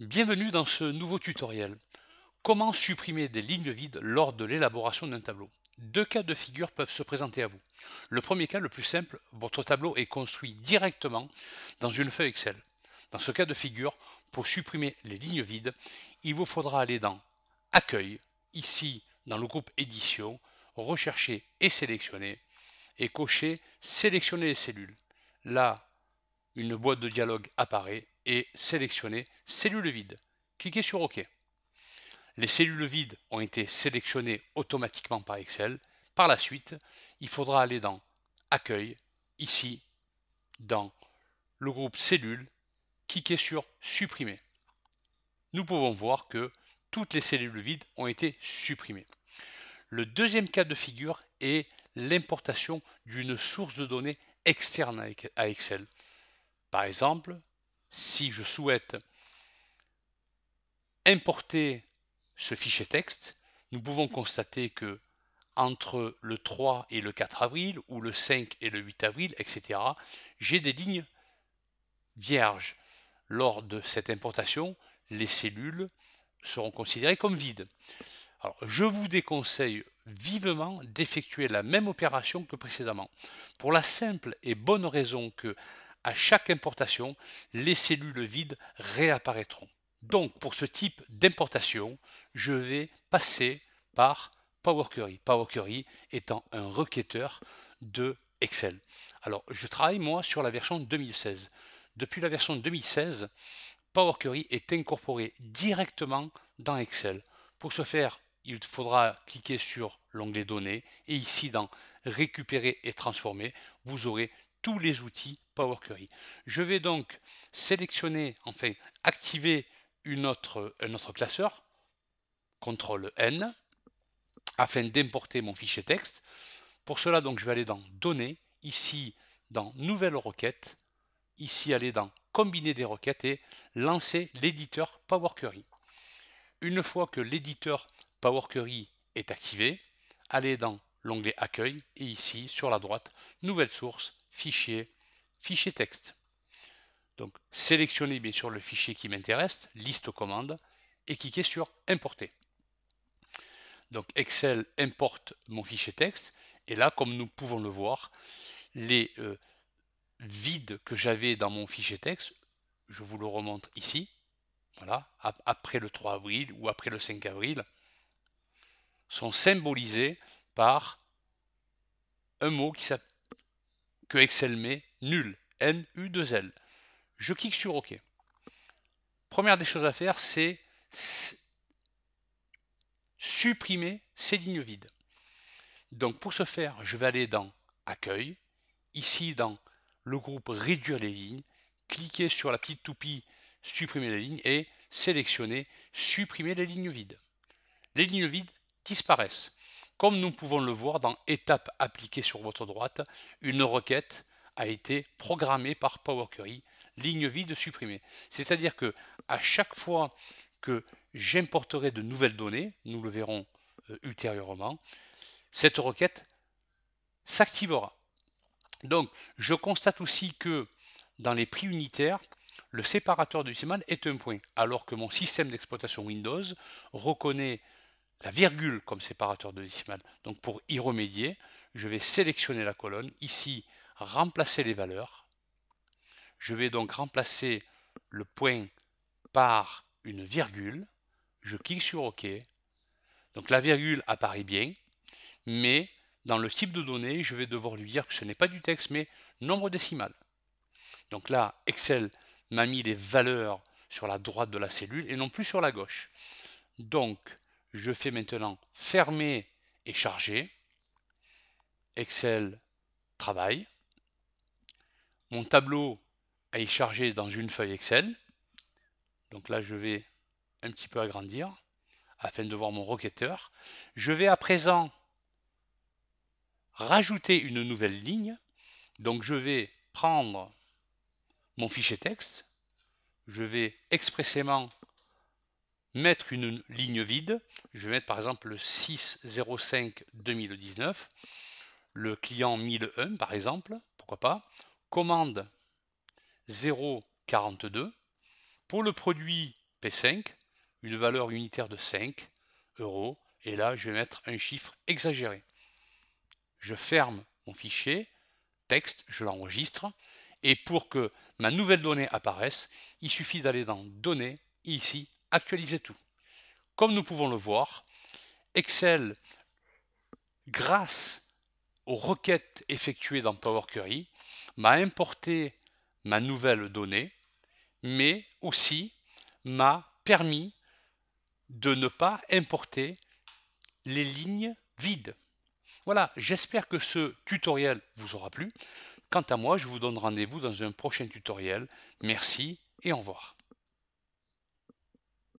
Bienvenue dans ce nouveau tutoriel. Comment supprimer des lignes vides lors de l'élaboration d'un tableau Deux cas de figure peuvent se présenter à vous. Le premier cas, le plus simple, votre tableau est construit directement dans une feuille Excel. Dans ce cas de figure, pour supprimer les lignes vides, il vous faudra aller dans Accueil, ici dans le groupe Édition, rechercher et sélectionner, et cocher Sélectionner les cellules. Là, une boîte de dialogue apparaît et cellules vides. Cliquez sur OK. Les cellules vides ont été sélectionnées automatiquement par Excel. Par la suite, il faudra aller dans Accueil, ici, dans le groupe Cellules, cliquer sur Supprimer. Nous pouvons voir que toutes les cellules vides ont été supprimées. Le deuxième cas de figure est l'importation d'une source de données externe à Excel. Par exemple, si je souhaite importer ce fichier texte, nous pouvons constater que entre le 3 et le 4 avril, ou le 5 et le 8 avril, etc., j'ai des lignes vierges. Lors de cette importation, les cellules seront considérées comme vides. je vous déconseille vivement d'effectuer la même opération que précédemment, pour la simple et bonne raison que à chaque importation, les cellules vides réapparaîtront. Donc pour ce type d'importation, je vais passer par Power Query. Power Query étant un requêteur de Excel. Alors je travaille moi sur la version 2016. Depuis la version 2016, Power Query est incorporé directement dans Excel. Pour ce faire, il faudra cliquer sur l'onglet Données et ici dans Récupérer et transformer, vous aurez tous les outils Power Query. Je vais donc sélectionner, enfin activer une autre, un autre classeur, CTRL N, afin d'importer mon fichier texte. Pour cela, donc, je vais aller dans Données, ici dans Nouvelles requêtes, ici aller dans Combiner des requêtes et lancer l'éditeur Power Query. Une fois que l'éditeur Power Query est activé, allez dans l'onglet Accueil et ici sur la droite, Nouvelle source, Fichier, Fichier texte. Donc sélectionnez bien sûr le fichier qui m'intéresse, liste commandes, et cliquez sur Importer. Donc Excel importe mon fichier texte, et là, comme nous pouvons le voir, les euh, vides que j'avais dans mon fichier texte, je vous le remontre ici, voilà, après le 3 avril ou après le 5 avril, sont symbolisés par un mot qui, s'appelle que Excel met nul, N-U-2-L. Je clique sur OK. Première des choses à faire, c'est supprimer ces lignes vides. Donc pour ce faire, je vais aller dans Accueil, ici dans le groupe Réduire les lignes, cliquer sur la petite toupie Supprimer les lignes et sélectionner Supprimer les lignes vides. Les lignes vides disparaissent. Comme nous pouvons le voir dans Étape appliquée » sur votre droite, une requête a été programmée par Power Query, ligne vide supprimée. C'est-à-dire que à chaque fois que j'importerai de nouvelles données, nous le verrons euh, ultérieurement, cette requête s'activera. Donc, je constate aussi que dans les prix unitaires, le séparateur du CMAN est un point, alors que mon système d'exploitation Windows reconnaît la virgule comme séparateur de décimales. Donc pour y remédier, je vais sélectionner la colonne, ici remplacer les valeurs. Je vais donc remplacer le point par une virgule. Je clique sur OK. Donc la virgule apparaît bien, mais dans le type de données, je vais devoir lui dire que ce n'est pas du texte, mais nombre décimal. Donc là, Excel m'a mis les valeurs sur la droite de la cellule et non plus sur la gauche. Donc, je fais maintenant fermer et charger. Excel Travail ». Mon tableau est chargé dans une feuille Excel. Donc là, je vais un petit peu agrandir afin de voir mon requêteur. Je vais à présent rajouter une nouvelle ligne. Donc je vais prendre mon fichier texte. Je vais expressément mettre une ligne vide. Je vais mettre par exemple le 605 2019, le client 1001 par exemple, pourquoi pas, commande 0,42. Pour le produit P5, une valeur unitaire de 5 euros. Et là, je vais mettre un chiffre exagéré. Je ferme mon fichier, texte, je l'enregistre. Et pour que ma nouvelle donnée apparaisse, il suffit d'aller dans Données, ici, actualiser tout. Comme nous pouvons le voir, Excel, grâce aux requêtes effectuées dans Power Query, m'a importé ma nouvelle donnée, mais aussi m'a permis de ne pas importer les lignes vides. Voilà, j'espère que ce tutoriel vous aura plu. Quant à moi, je vous donne rendez-vous dans un prochain tutoriel. Merci et au revoir.